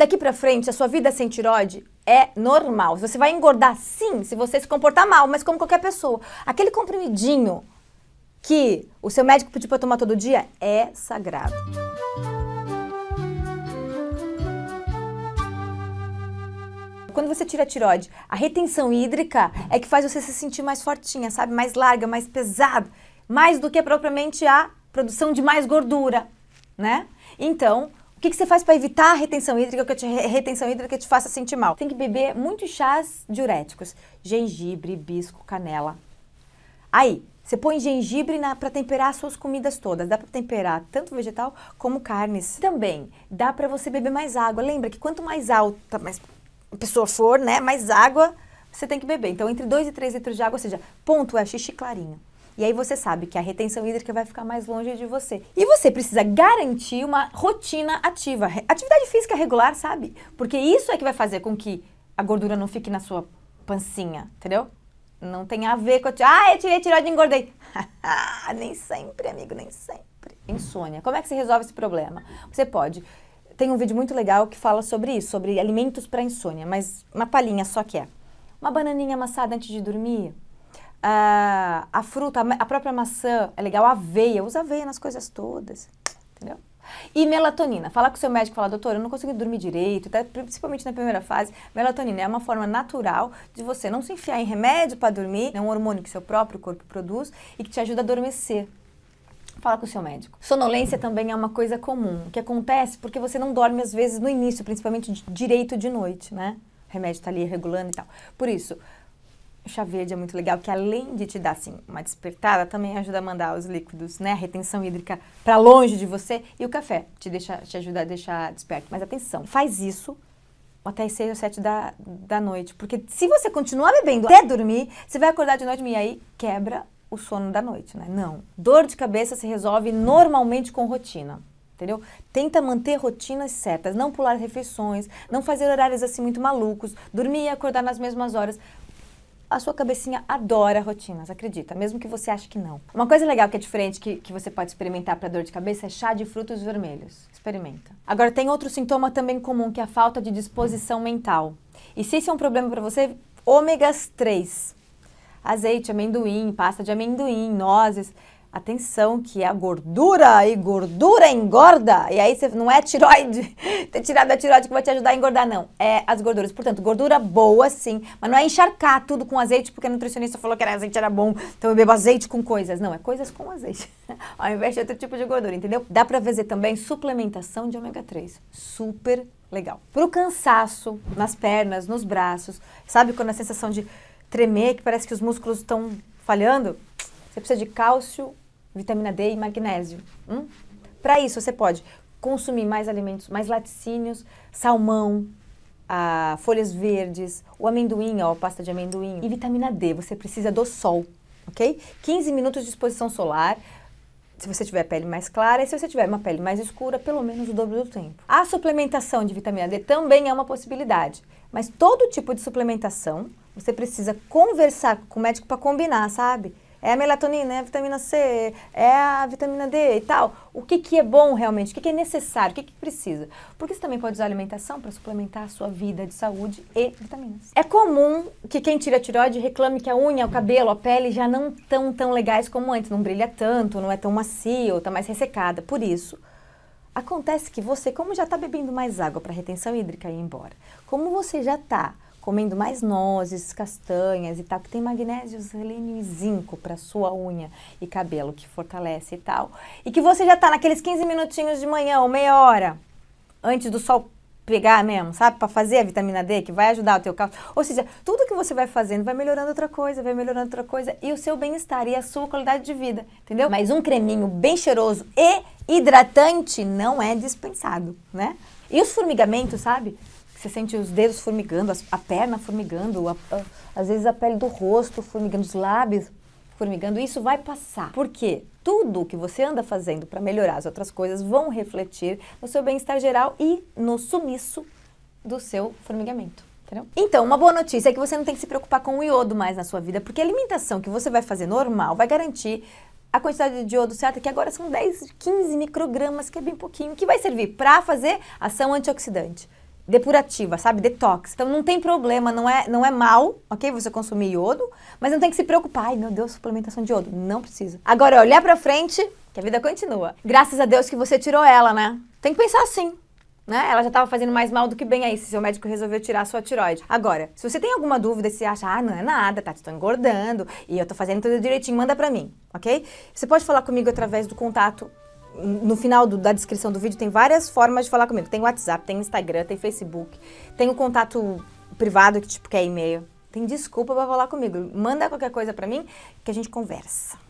daqui para frente a sua vida sem tiroide é normal. Você vai engordar sim se você se comportar mal, mas como qualquer pessoa. Aquele comprimidinho que o seu médico pediu para tomar todo dia é sagrado. Quando você tira a tiroide, a retenção hídrica é que faz você se sentir mais fortinha, sabe? Mais larga, mais pesada, mais do que propriamente a produção de mais gordura, né? Então, o que, que você faz para evitar a retenção hídrica que te, retenção hídrica que te faça sentir mal? Tem que beber muitos chás diuréticos, gengibre, hibisco, canela. Aí, você põe gengibre para temperar as suas comidas todas. Dá para temperar tanto vegetal como carnes. Também dá para você beber mais água. Lembra que quanto mais alta mais a pessoa for, né, mais água você tem que beber. Então, entre 2 e 3 litros de água, ou seja, ponto é xixi clarinho. E aí você sabe que a retenção hídrica vai ficar mais longe de você. E você precisa garantir uma rotina ativa, atividade física regular, sabe? Porque isso é que vai fazer com que a gordura não fique na sua pancinha, entendeu? Não tem a ver com a... Ah, eu tirei tiroide e engordei. nem sempre, amigo, nem sempre. Insônia. Como é que você resolve esse problema? Você pode... Tem um vídeo muito legal que fala sobre isso, sobre alimentos para insônia, mas uma palhinha só que é. Uma bananinha amassada antes de dormir, Uh, a fruta, a própria maçã é legal, a aveia, usa aveia nas coisas todas, entendeu? E melatonina. Fala com o seu médico, fala, doutor, eu não consigo dormir direito, até, tá, principalmente na primeira fase. Melatonina é uma forma natural de você não se enfiar em remédio para dormir, é um hormônio que seu próprio corpo produz e que te ajuda a adormecer. Fala com o seu médico. Sonolência também é uma coisa comum, que acontece porque você não dorme às vezes no início, principalmente direito de noite, né? O remédio tá ali regulando e tal. Por isso, o chá verde é muito legal, que além de te dar assim, uma despertada, também ajuda a mandar os líquidos, né, a retenção hídrica para longe de você. E o café te, deixa, te ajuda a deixar desperto. Mas atenção, faz isso até as 6 ou 7 da, da noite. Porque se você continuar bebendo até dormir, você vai acordar de noite e aí quebra o sono da noite, né? Não. Dor de cabeça se resolve normalmente com rotina. Entendeu? Tenta manter rotinas certas, não pular refeições, não fazer horários assim muito malucos, dormir e acordar nas mesmas horas a sua cabecinha adora rotinas, acredita, mesmo que você ache que não. Uma coisa legal que é diferente que, que você pode experimentar para dor de cabeça é chá de frutos vermelhos. Experimenta. Agora, tem outro sintoma também comum, que é a falta de disposição mental. E se isso é um problema para você, ômegas 3. Azeite, amendoim, pasta de amendoim, nozes Atenção, que é a gordura e gordura engorda. E aí você não é tiroide, ter tirado a tiroide que vai te ajudar a engordar, não. É as gorduras. Portanto, gordura boa, sim, mas não é encharcar tudo com azeite porque a nutricionista falou que era azeite era bom, então eu bebo azeite com coisas. Não, é coisas com azeite, ao invés de outro tipo de gordura, entendeu? Dá pra fazer também suplementação de ômega 3. Super legal. Pro cansaço, nas pernas, nos braços, sabe quando a sensação de tremer, que parece que os músculos estão falhando? Você precisa de cálcio vitamina D e magnésio. Hum? Para isso, você pode consumir mais alimentos, mais laticínios, salmão, ah, folhas verdes, o amendoim, ó, pasta de amendoim. E vitamina D, você precisa do sol, ok? 15 minutos de exposição solar, se você tiver pele mais clara, e se você tiver uma pele mais escura, pelo menos o dobro do tempo. A suplementação de vitamina D também é uma possibilidade, mas todo tipo de suplementação você precisa conversar com o médico para combinar, sabe? É a melatonina, é a vitamina C, é a vitamina D e tal. O que, que é bom realmente? O que, que é necessário? O que, que precisa? Porque você também pode usar alimentação para suplementar a sua vida de saúde e vitaminas. É comum que quem tira a tiroide reclame que a unha, o cabelo, a pele já não estão tão legais como antes, não brilha tanto, não é tão macia ou está mais ressecada. Por isso, acontece que você, como já está bebendo mais água para retenção hídrica e ir embora, como você já está comendo mais nozes, castanhas e tal, que tem magnésio, selênio e zinco para sua unha e cabelo, que fortalece e tal. E que você já tá naqueles 15 minutinhos de manhã ou meia hora antes do sol pegar mesmo, sabe? Para fazer a vitamina D, que vai ajudar o teu cálcio. Ou seja, tudo que você vai fazendo vai melhorando outra coisa, vai melhorando outra coisa e o seu bem-estar e a sua qualidade de vida, entendeu? Mas um creminho bem cheiroso e hidratante não é dispensado, né? E os formigamentos, sabe? Você sente os dedos formigando, a perna formigando, a, a, às vezes a pele do rosto formigando, os lábios formigando. Isso vai passar. Por quê? Tudo que você anda fazendo para melhorar as outras coisas vão refletir no seu bem-estar geral e no sumiço do seu formigamento. Então, uma boa notícia é que você não tem que se preocupar com o iodo mais na sua vida, porque a alimentação que você vai fazer normal vai garantir a quantidade de iodo certa, que agora são 10, 15 microgramas, que é bem pouquinho, que vai servir para fazer ação antioxidante depurativa, sabe? Detox. Então não tem problema, não é, não é mal, ok? Você consumir iodo, mas não tem que se preocupar. Ai, meu Deus, suplementação de iodo. Não precisa. Agora, olhar pra frente, que a vida continua. Graças a Deus que você tirou ela, né? Tem que pensar assim. Né? Ela já estava fazendo mais mal do que bem aí, se seu médico resolveu tirar a sua tiroide. Agora, se você tem alguma dúvida e se acha, ah, não é nada, tá, estou engordando e eu tô fazendo tudo direitinho, manda pra mim, ok? Você pode falar comigo através do contato no final do, da descrição do vídeo tem várias formas de falar comigo. Tem WhatsApp, tem Instagram, tem Facebook, tem o contato privado que tipo que é e-mail. Tem desculpa para falar comigo. Manda qualquer coisa para mim que a gente conversa.